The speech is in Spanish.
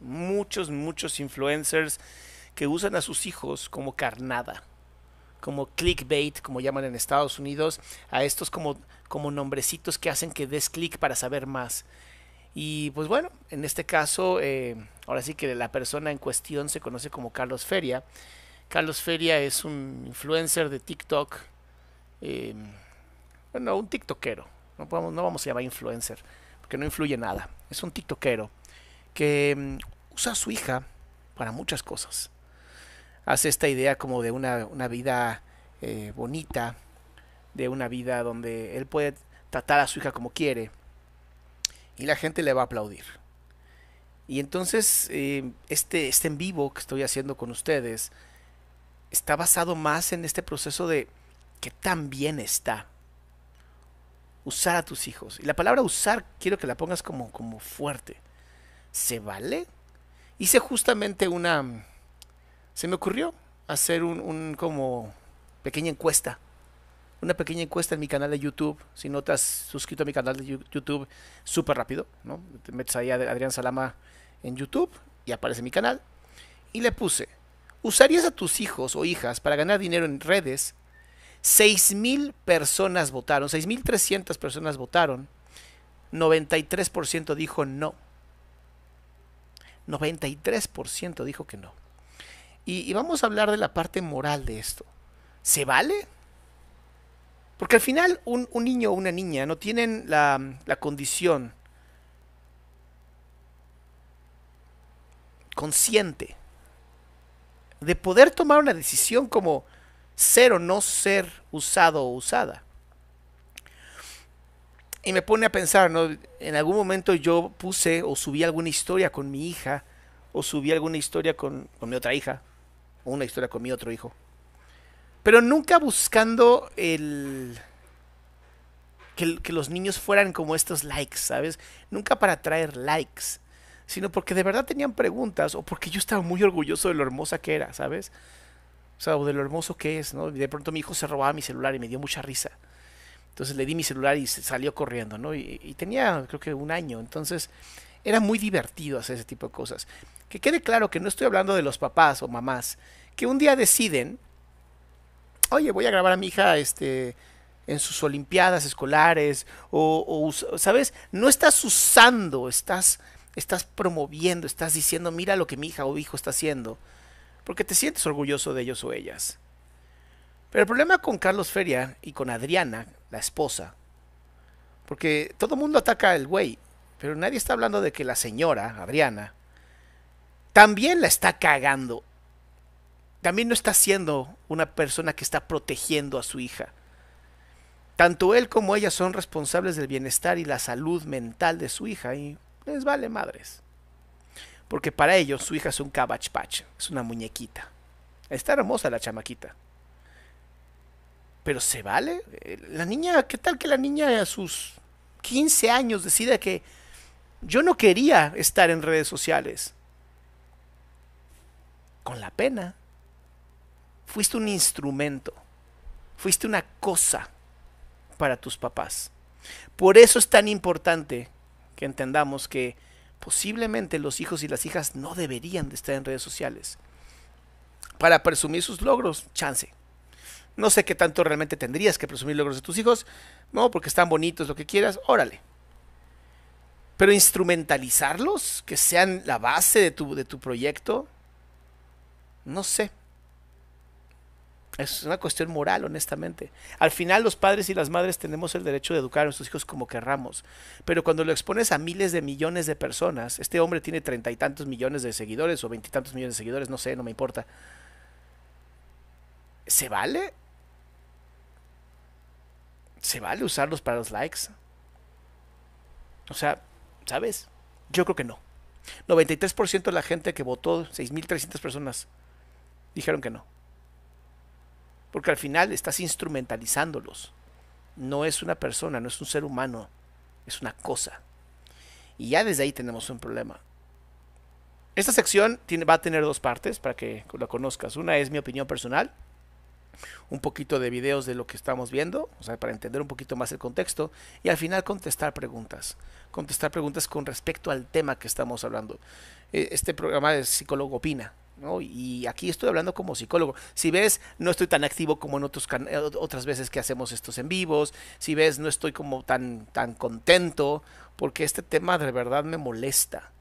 Muchos, muchos influencers que usan a sus hijos como carnada, como clickbait, como llaman en Estados Unidos, a estos como, como nombrecitos que hacen que des clic para saber más. Y pues bueno, en este caso, eh, ahora sí que la persona en cuestión se conoce como Carlos Feria. Carlos Feria es un influencer de TikTok, em, bueno, un TikTokero, no, no vamos a llamar influencer, porque no influye nada, es un TikTokero que mm, usa a su hija para muchas cosas. Hace esta idea como de una, vida eh, bonita, de una vida donde él puede tratar a su hija como quiere y la gente le va a aplaudir. Y entonces eh, este, este en vivo que estoy haciendo con ustedes está basado más en este proceso de que tan bien está usar a tus hijos. Y la palabra usar quiero que la pongas como, como fuerte ¿se vale? Hice justamente una... Se me ocurrió hacer un, como pequeña encuesta una pequeña encuesta en mi canal de YouTube. Si no te suscrito a mi canal de YouTube, súper rápido, ¿no? Te metes ahí a Adrián Salama en YouTube y aparece mi canal. Y le puse, ¿usarías a tus hijos o hijas para ganar dinero en redes? 6.000 personas votaron, 6.300 personas votaron, 93% dijo no. 93% dijo que no. Y, vamos a hablar de la parte moral de esto. ¿Se vale? Porque al final un, niño o una niña no tienen la, la condición consciente de poder tomar una decisión como ser o no ser usado o usada y me pone a pensar, ¿no? En algún momento yo puse o subí alguna historia con mi hija, o subí alguna historia con, mi otra hija, o una historia con mi otro hijo. Pero nunca buscando el que, que los niños fueran como estos likes, ¿sabes? Nunca para traer likes, sino porque de verdad tenían preguntas o porque yo estaba muy orgulloso de lo hermosa que era, ¿sabes? O sea, o de lo hermoso que es, ¿no? Y de pronto mi hijo se robaba mi celular y me dio mucha risa. Entonces le di mi celular y salió corriendo, ¿no? Y, tenía creo que un año, entonces era muy divertido hacer ese tipo de cosas. Que quede claro que no estoy hablando de los papás o mamás que un día deciden, oye, voy a grabar a mi hija este, en sus olimpiadas escolares, o, o ¿sabes? No estás usando, estás, estás promoviendo, estás diciendo, mira lo que mi hija o hijo está haciendo, porque te sientes orgulloso de ellos o ellas. Pero el problema con Carlos Feria y con Adriana, la esposa. Porque todo el mundo ataca al güey, pero nadie está hablando de que la señora, Adriana, también la está cagando. También no está siendo una persona que está protegiendo a su hija. Tanto él como ella son responsables del bienestar y la salud mental de su hija y les vale madres. Porque para ellos su hija es un cabachpach, es una muñequita. Está hermosa la chamaquita. Pero se vale. Eh, la niña, ¿qué tal que la niña a sus 15 años decida que yo no quería estar en redes sociales? Con la pena. Fuiste un instrumento. Fuiste una cosa para tus papás. Por eso es tan importante que entendamos que posiblemente los hijos y las hijas no deberían de estar en redes sociales. Para presumir sus logros, chance. No sé qué tanto realmente tendrías que presumir logros de tus hijos, no, porque están bonitos, lo que quieras, órale. Pero instrumentalizarlos, que sean la base de tu, de tu proyecto, no sé. Es una cuestión moral, honestamente. Al final los padres y las madres tenemos el derecho de educar a nuestros hijos como querramos, pero cuando lo expones a miles de millones de personas, este hombre tiene treinta y tantos millones de seguidores o veintitantos millones de seguidores, no sé, no me importa. ¿Se vale? se vale usarlos para los likes. O sea, ¿sabes? Yo creo que no. 93% de la gente que votó, 6.300 personas, dijeron que no. Porque al final estás instrumentalizándolos. No es una persona, no es un ser humano, es una cosa. Y ya desde ahí tenemos un problema. Esta sección va a tener dos partes para que la conozcas. Una es mi opinión personal un poquito de videos de lo que estamos viendo, o sea, para entender un poquito más el contexto, y al final contestar preguntas, contestar preguntas con respecto al tema que estamos hablando. E, este programa es Psicólogo Opina, Y aquí estoy hablando como psicólogo. Si ves, no estoy tan activo como en otros otras veces que hacemos estos en vivos. Si ves, no estoy como tan, tan contento, porque este tema de verdad me molesta.